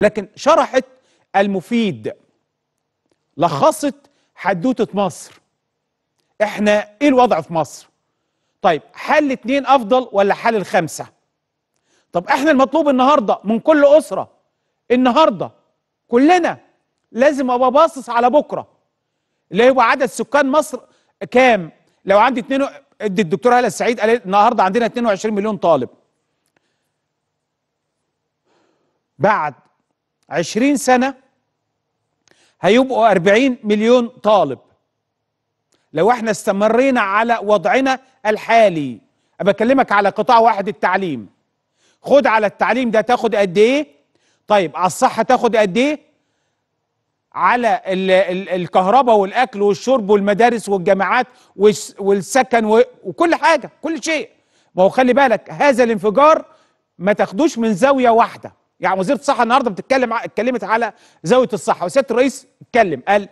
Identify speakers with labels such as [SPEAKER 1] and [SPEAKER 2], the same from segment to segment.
[SPEAKER 1] لكن شرحت المفيد لخصت حدوتة مصر احنا ايه الوضع في مصر طيب حل اتنين افضل ولا حل الخمسة طب احنا المطلوب النهاردة من كل اسرة النهاردة كلنا لازم ابقى باصص على بكرة اللي هو عدد سكان مصر كام لو عندي اتنين ادي الدكتور هلا السعيد قال النهارده عندنا 22 مليون طالب بعد 20 سنة هيبقوا 40 مليون طالب لو احنا استمرينا على وضعنا الحالي بكلمك على قطاع واحد التعليم خد على التعليم ده تاخد قد ايه طيب على الصحة تاخد قد ايه على الكهرباء والاكل والشرب والمدارس والجامعات والسكن وكل حاجة كل شيء ما هو خلي بالك هذا الانفجار ما تاخدوش من زاوية واحدة يعني وزيره الصحه النهارده بتتكلم اتكلمت على زاويه الصحه وسياده الرئيس اتكلم قال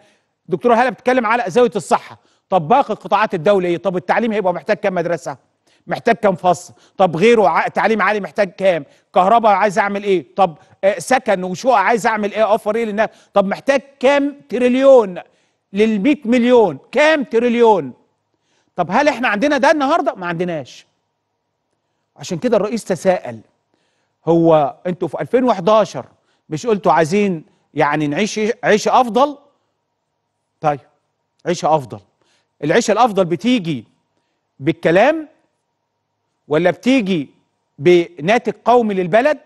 [SPEAKER 1] دكتوره هاله بتتكلم على زاويه الصحه طب باقي القطاعات الدوليه ايه طب التعليم هيبقى محتاج كام مدرسه محتاج كام فصل طب غيره تعليم عالي محتاج كام كهرباء عايز اعمل ايه طب آه، سكن وشقق عايز اعمل ايه اوفر ايه للناس طب محتاج كام تريليون لل100 مليون كام تريليون طب هل احنا عندنا ده النهارده ما عندناش عشان كده الرئيس تساءل هو انتوا في 2011 مش قلتوا عايزين يعني نعيش عيشه افضل طيب عيشه افضل العيشه الافضل بتيجي بالكلام ولا بتيجي بناتج قومي للبلد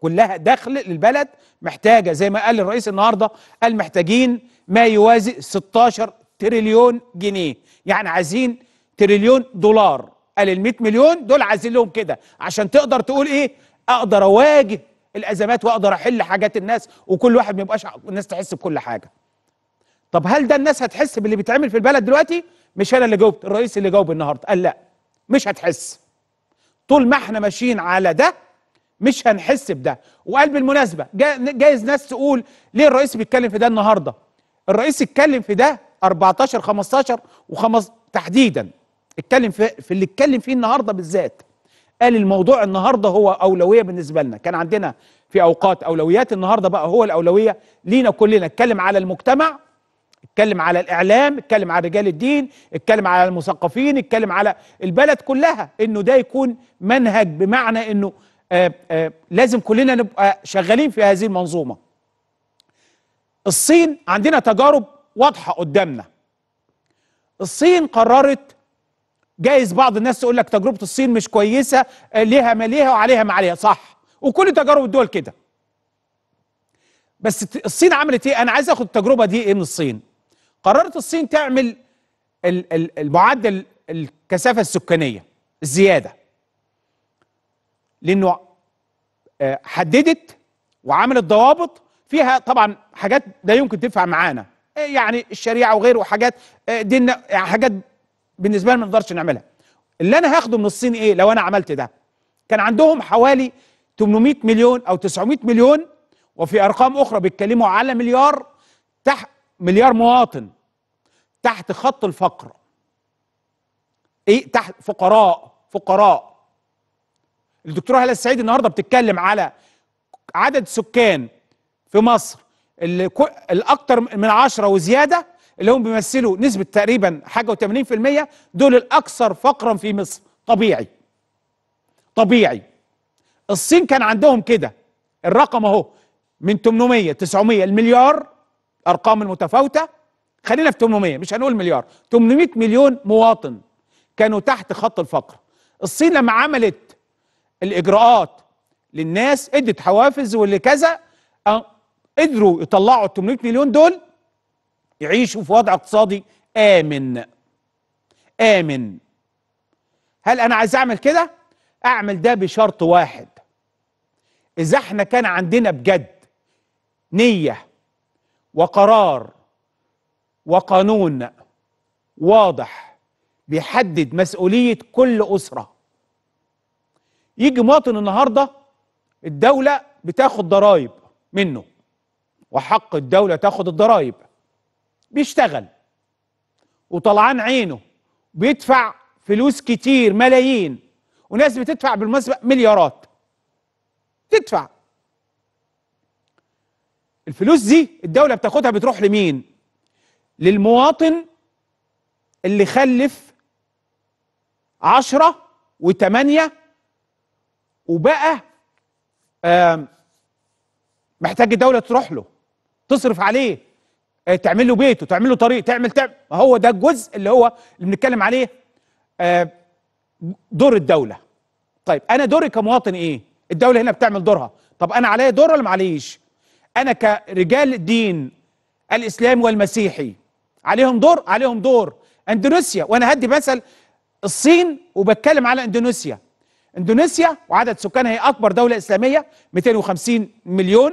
[SPEAKER 1] كلها دخل للبلد محتاجه زي ما قال الرئيس النهارده قال محتاجين ما يوازي 16 تريليون جنيه يعني عايزين تريليون دولار قال ال 100 مليون دول عايزين لهم كده عشان تقدر تقول ايه اقدر اواجه الازمات واقدر احل حاجات الناس وكل واحد ما يبقاش الناس تحس بكل حاجه طب هل ده الناس هتحس باللي بيتعمل في البلد دلوقتي مش انا اللي جاوبت الرئيس اللي جاوب النهارده قال لا مش هتحس طول ما احنا ماشيين على ده مش هنحس بده وقال بالمناسبه جايز ناس تقول ليه الرئيس بيتكلم في ده النهارده الرئيس اتكلم في ده 14 15 و5 تحديدا اتكلم في, في اللي اتكلم فيه النهارده بالذات قال الموضوع النهارده هو اولويه بالنسبه لنا كان عندنا في اوقات اولويات النهارده بقى هو الاولويه لينا كلنا اتكلم على المجتمع اتكلم على الاعلام اتكلم على رجال الدين اتكلم على المثقفين اتكلم على البلد كلها انه ده يكون منهج بمعنى انه آآ آه، آآ آه، لازم كلنا نبقى شغالين في هذه المنظومه الصين عندنا تجارب واضحه قدامنا الصين قررت جايز بعض الناس تقول لك تجربه الصين مش كويسه آه، ليها ما ليها وعليها ما عليها صح وكل تجارب الدول كده بس الصين عملت ايه انا عايز اخد التجربه دي ايه من الصين قررت الصين تعمل المعدل الكثافه السكانيه الزياده لانه آه، حددت وعملت ضوابط فيها طبعا حاجات لا يمكن تنفع معانا آه، يعني الشريعه وغيره وحاجات ديننا يعني حاجات بالنسبه لنا ما نقدرش نعملها اللي انا هاخده من الصين ايه لو انا عملت ده كان عندهم حوالي 800 مليون او 900 مليون وفي ارقام اخرى بيتكلموا على مليار تحت مليار مواطن تحت خط الفقر ايه تحت فقراء فقراء الدكتوره هلا السعيد النهارده بتتكلم على عدد سكان في مصر اللي الاكثر من عشرة وزياده اللي هم بيمثلوا نسبة تقريبا حاجة و80% دول الأكثر فقرا في مصر طبيعي طبيعي الصين كان عندهم كده الرقم اهو من 800 900 المليار أرقام المتفاوتة خلينا في 800 مش هنقول مليار 800 مليون مواطن كانوا تحت خط الفقر الصين لما عملت الإجراءات للناس ادت حوافز واللي كذا قدروا يطلعوا ال 800 مليون دول يعيشوا في وضع اقتصادي امن امن هل انا عايز اعمل كده اعمل ده بشرط واحد اذا احنا كان عندنا بجد نيه وقرار وقانون واضح بيحدد مسؤوليه كل اسره يجي مواطن النهارده الدوله بتاخد ضرايب منه وحق الدوله تاخد الضرايب بيشتغل وطلعان عينه بيدفع فلوس كتير ملايين وناس بتدفع بالمناسبة مليارات تدفع الفلوس دي الدولة بتاخدها بتروح لمين للمواطن اللي خلف عشرة وتمانية وبقى محتاج الدولة تروح له تصرف عليه آه، تعمل له بيته تعمل له طريق تعمل تعمل ما هو ده الجزء اللي هو اللي بنتكلم عليه آه، دور الدوله طيب انا دوري كمواطن ايه الدوله هنا بتعمل دورها طب انا عليا دور ولا معليش انا كرجال الدين الاسلامي والمسيحي عليهم دور عليهم دور اندونيسيا وانا هدي مثل الصين وبتكلم على اندونيسيا اندونيسيا وعدد سكانها هي اكبر دوله اسلاميه 250 مليون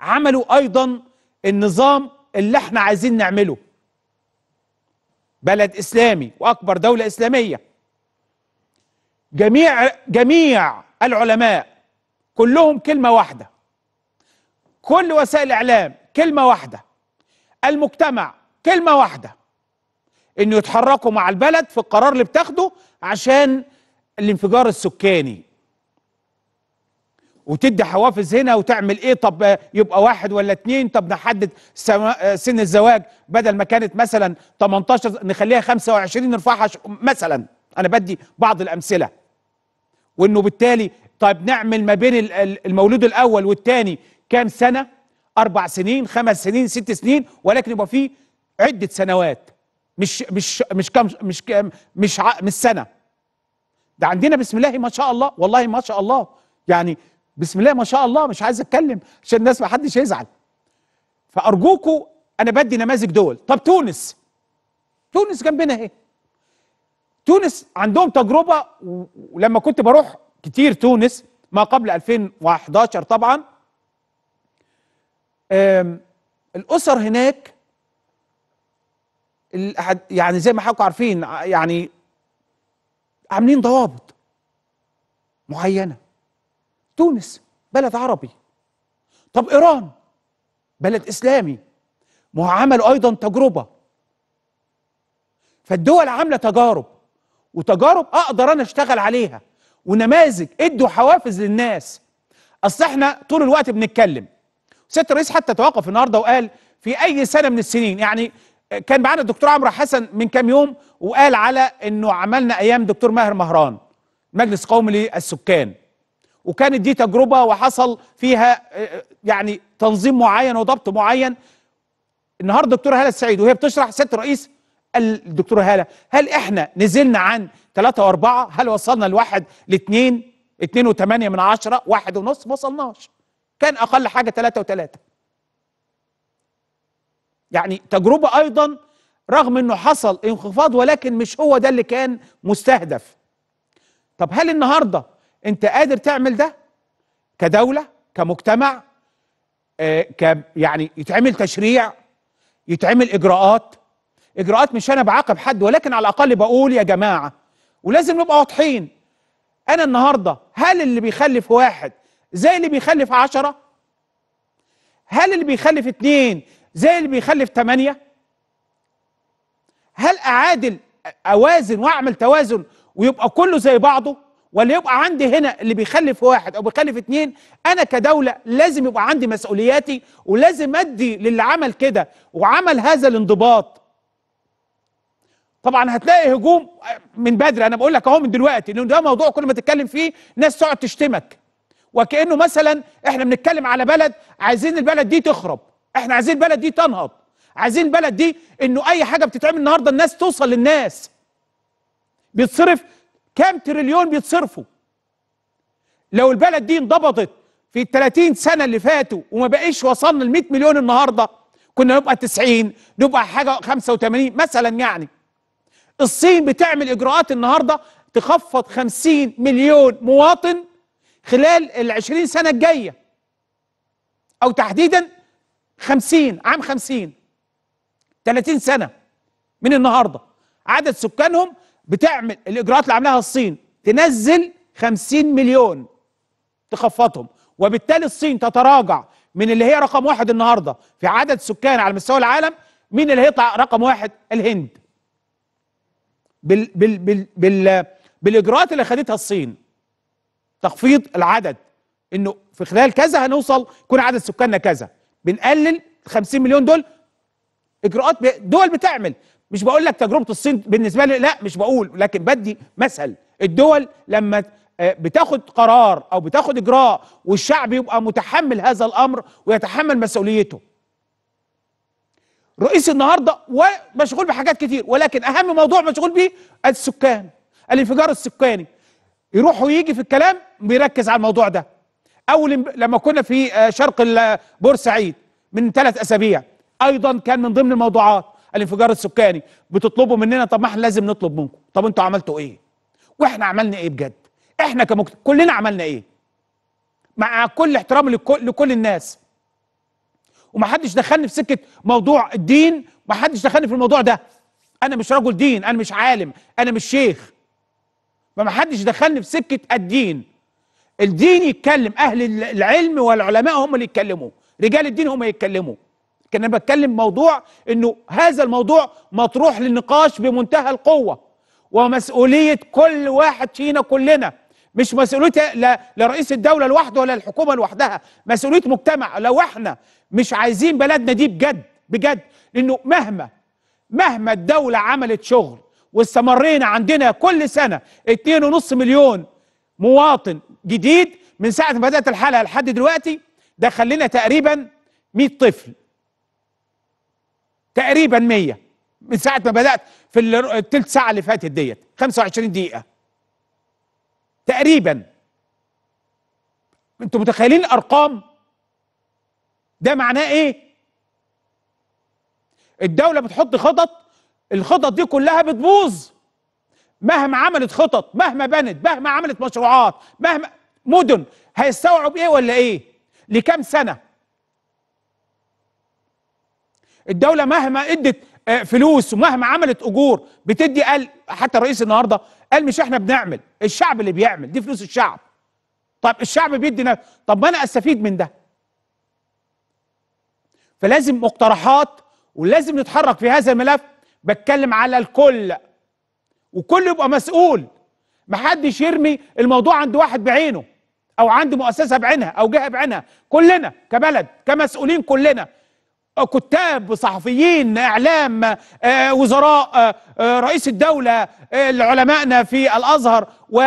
[SPEAKER 1] عملوا ايضا النظام اللي احنا عايزين نعمله بلد اسلامي واكبر دوله اسلاميه جميع جميع العلماء كلهم كلمه واحده كل وسائل الاعلام كلمه واحده المجتمع كلمه واحده انه يتحركوا مع البلد في القرار اللي بتاخده عشان الانفجار السكاني وتدي حوافز هنا وتعمل ايه طب آه، يبقى واحد ولا اتنين طب نحدد آه، سن الزواج بدل ما كانت مثلا 18 نخليها 25 نرفعها مثلا انا بدي بعض الامثله وانه بالتالي طيب نعمل ما بين المولود الاول والثاني كام سنه اربع سنين خمس سنين ست سنين ولكن يبقى فيه عده سنوات مش مش مش كم مش كم مش مش سنه ده عندنا بسم الله ما شاء الله والله ما شاء الله يعني بسم الله ما شاء الله مش عايز اتكلم عشان الناس ما حدش يزعل فارجوكوا انا بدي نماذج دول طب تونس تونس جنبنا اهي تونس عندهم تجربه ولما كنت بروح كتير تونس ما قبل 2011 طبعا الاسر هناك يعني زي ما حضراتكم عارفين يعني عاملين ضوابط معينه تونس بلد عربي طب إيران بلد إسلامي ما هو عملوا أيضا تجربة فالدول عاملة تجارب وتجارب أقدر أنا أشتغل عليها ونماذج ادوا حوافز للناس اصل احنا طول الوقت بنتكلم سياده الرئيس حتى توقف النهارده وقال في اي سنه من السنين يعني كان معانا الدكتور عمرو حسن من كام يوم وقال على انه عملنا ايام دكتور ماهر مهران مجلس قومي للسكان وكانت دي تجربه وحصل فيها آه، آه، يعني تنظيم معين وضبط معين النهارده الدكتوره هاله السعيد وهي بتشرح ست الرئيس الدكتوره هاله هل احنا نزلنا عن ثلاثة وأربعة هل وصلنا لواحد لاثنين اتنين وثمانية من عشرة واحد ونص ما وصلناش كان أقل حاجة ثلاثة وثلاثة يعني تجربة أيضا رغم أنه حصل انخفاض ولكن مش هو ده اللي كان مستهدف طب هل النهاردة انت قادر تعمل ده كدوله كمجتمع آه ك يعني يتعمل تشريع يتعمل اجراءات اجراءات مش انا بعاقب حد ولكن على الاقل بقول يا جماعه ولازم نبقى واضحين انا النهارده هل اللي بيخلف واحد زي اللي بيخلف عشرة هل اللي بيخلف اتنين زي اللي بيخلف تمانية هل اعادل اوازن واعمل توازن ويبقى كله زي بعضه ولا يبقى عندي هنا اللي بيخلف واحد او بيخلف اتنين انا كدوله لازم يبقى عندي مسؤولياتي ولازم ادي للي عمل كده وعمل هذا الانضباط طبعا هتلاقي هجوم من بدري انا بقول لك اهو من دلوقتي لان ده موضوع كل ما تتكلم فيه ناس تقعد تشتمك وكانه مثلا احنا بنتكلم على بلد عايزين البلد دي تخرب احنا عايزين البلد دي تنهض عايزين البلد دي انه اي حاجه بتتعمل النهارده الناس توصل للناس بيتصرف كام تريليون بيتصرفوا لو البلد دي انضبطت في ال 30 سنه اللي فاتوا وما بقاش وصلنا ل 100 مليون النهارده كنا نبقى 90 نبقى حاجه 85 مثلا يعني الصين بتعمل اجراءات النهارده تخفض 50 مليون مواطن خلال ال 20 سنه الجايه او تحديدا 50 عام 50 30 سنه من النهارده عدد سكانهم بتعمل الاجراءات اللي عاملاها الصين تنزل 50 مليون تخفضهم وبالتالي الصين تتراجع من اللي هي رقم واحد النهارده في عدد سكان على مستوى العالم مين اللي هيطلع رقم واحد الهند بال بال بال بال بالاجراءات اللي خدتها الصين تخفيض العدد انه في خلال كذا هنوصل يكون عدد سكاننا كذا بنقلل 50 مليون دول اجراءات دول بتعمل مش بقول لك تجربه الصين بالنسبه لي لا مش بقول لكن بدي مثل الدول لما آه، بتاخد قرار او بتاخد اجراء والشعب يبقى متحمل هذا الامر ويتحمل مسؤوليته رئيس النهارده ومشغول بحاجات كتير ولكن اهم موضوع مشغول به السكان الانفجار السكاني يروح ويجي في الكلام بيركز على الموضوع ده اول لما كنا في آه، شرق بورسعيد من ثلاث اسابيع ايضا كان من ضمن الموضوعات الانفجار السكاني بتطلبوا مننا طب ما احنا لازم نطلب منكم طب انتوا عملتوا ايه واحنا عملنا ايه بجد احنا كمجتمع كلنا عملنا ايه مع كل احترام لكل, لكل الناس ومحدش دخلني في سكه موضوع الدين محدش دخلني في الموضوع ده انا مش رجل دين انا مش عالم انا مش شيخ فمحدش دخلني في سكه الدين الدين يتكلم اهل العلم والعلماء هم اللي يتكلموا رجال الدين هم يتكلموا كان انا بتكلم موضوع انه هذا الموضوع مطروح للنقاش بمنتهى القوه ومسؤوليه كل واحد فينا كلنا مش مسؤوليه لا لرئيس الدوله لوحده ولا الحكومه لوحدها مسؤوليه مجتمع لو احنا مش عايزين بلدنا دي بجد بجد لانه مهما مهما الدوله عملت شغل واستمرينا عندنا كل سنه 2.5 مليون مواطن جديد من ساعه ما بدات الحلقه لحد دلوقتي ده خلينا تقريبا 100 طفل تقريبا 100 من ساعه ما بدات في الثلث ساعه اللي فاتت ديت 25 دقيقه تقريبا انتوا متخيلين الارقام ده معناه ايه الدوله بتحط خطط الخطط دي كلها بتبوظ مهما عملت خطط مهما بنت مهما عملت مشروعات مهما مدن هيستوعب ايه ولا ايه لكام سنه الدوله مهما ادت آه، فلوس ومهما عملت اجور بتدي قال حتى الرئيس النهارده قال مش احنا بنعمل الشعب اللي بيعمل دي فلوس الشعب طب الشعب بيدي نفسه طب ما انا استفيد من ده فلازم مقترحات ولازم نتحرك في هذا الملف بتكلم على الكل وكل يبقى مسؤول محدش يرمي الموضوع عند واحد بعينه او عند مؤسسه بعينها او جهه بعينها كلنا كبلد كمسؤولين كلنا كتاب صحفيين اعلام آه، وزراء آه، آه، رئيس الدوله علمائنا في الازهر و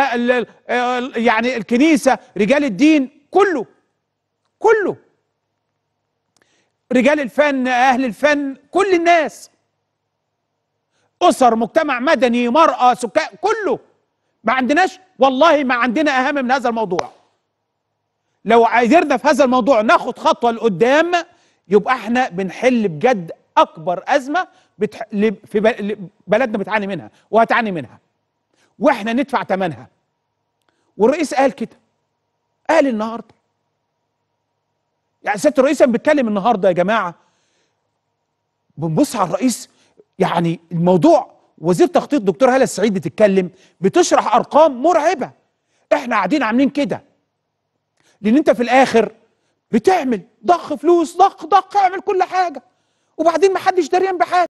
[SPEAKER 1] يعني الكنيسه رجال الدين كله كله رجال الفن اهل الفن كل الناس اسر مجتمع مدني مراه سكان كله ما عندناش والله ما عندنا اهم من هذا الموضوع لو قدرنا في هذا الموضوع ناخد خطوه لقدام يبقى احنا بنحل بجد اكبر ازمه بتح... في بلدنا بتعاني منها وهتعاني منها واحنا ندفع ثمنها والرئيس قال كده قال النهارده يعني سياده الرئيس بيتكلم النهارده يا جماعه بنبص على الرئيس يعني الموضوع وزير تخطيط دكتور هلا السعيد بتتكلم بتشرح ارقام مرعبه احنا قاعدين عاملين كده لان انت في الاخر بتعمل ضخ فلوس ضخ ضخ اعمل كل حاجه وبعدين ما حدش داريان بحاجه